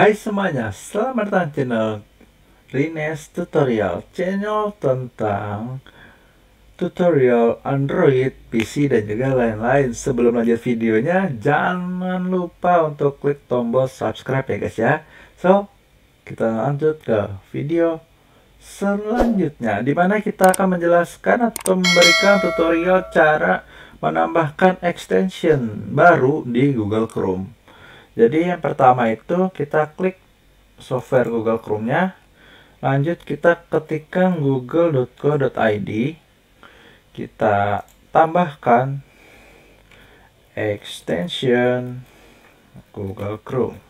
Hai semuanya, selamat datang channel Rines Tutorial Channel tentang tutorial Android, PC, dan juga lain-lain Sebelum lanjut videonya, jangan lupa untuk klik tombol subscribe ya guys ya So, kita lanjut ke video selanjutnya Dimana kita akan menjelaskan atau memberikan tutorial cara menambahkan extension baru di Google Chrome jadi yang pertama itu kita klik software Google Chrome-nya. Lanjut kita ketikkan google.co.id. Kita tambahkan extension Google Chrome.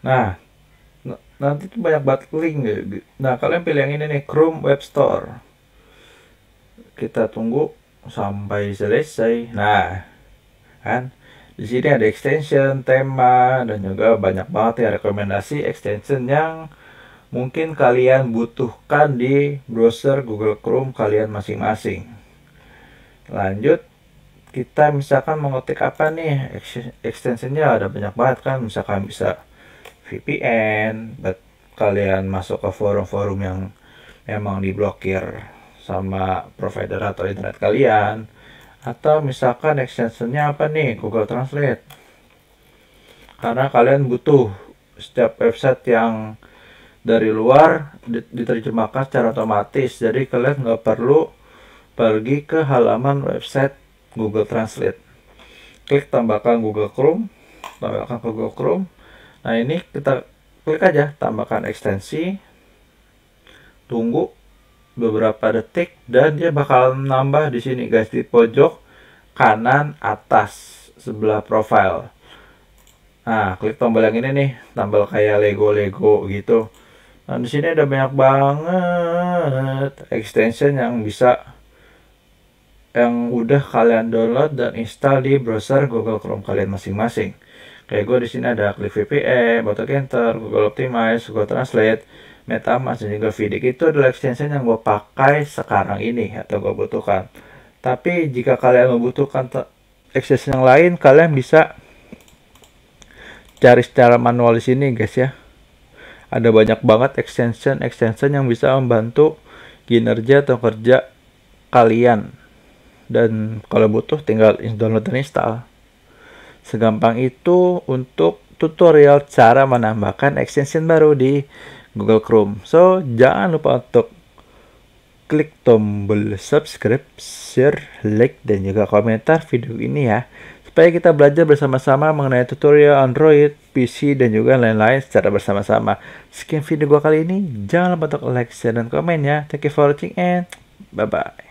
Nah, nanti tuh banyak banget link. Nah, kalian pilih yang ini nih, Chrome Web Store. Kita tunggu sampai selesai. Nah, kan di sini ada extension tema dan juga banyak banget ya rekomendasi extension yang mungkin kalian butuhkan di browser Google Chrome kalian masing-masing lanjut kita misalkan mengetik apa nih extensionnya ada banyak banget kan misalkan bisa VPN buat kalian masuk ke forum-forum yang memang diblokir sama provider atau internet kalian atau misalkan extensionnya apa nih Google Translate karena kalian butuh setiap website yang dari luar diterjemahkan secara otomatis jadi kalian nggak perlu pergi ke halaman website Google Translate klik tambahkan Google Chrome tambahkan Google Chrome nah ini kita klik aja tambahkan ekstensi tunggu beberapa detik dan dia bakal nambah di sini guys di pojok kanan atas sebelah profile. Nah, klik tombol yang ini nih, tombol kayak Lego-Lego gitu. Nah, di sini ada banyak banget extension yang bisa yang udah kalian download dan install di browser Google Chrome kalian masing-masing. Kayak gue di sini ada Click VPN, Botocanter, Google Optimize, Google Translate, MetaMask dan juga Vidic itu adalah extension yang gue pakai sekarang ini atau gue butuhkan. Tapi jika kalian membutuhkan extension yang lain, kalian bisa cari secara manual di sini guys ya. Ada banyak banget extension-extension yang bisa membantu kinerja atau kerja kalian dan kalau butuh tinggal download dan install. Segampang itu untuk tutorial cara menambahkan extension baru di Google Chrome. So, jangan lupa untuk klik tombol subscribe, share, like, dan juga komentar video ini ya. Supaya kita belajar bersama-sama mengenai tutorial Android, PC, dan juga lain-lain secara bersama-sama. Sekian video gua kali ini. Jangan lupa untuk like, share, dan komen ya. Thank you for watching and bye-bye.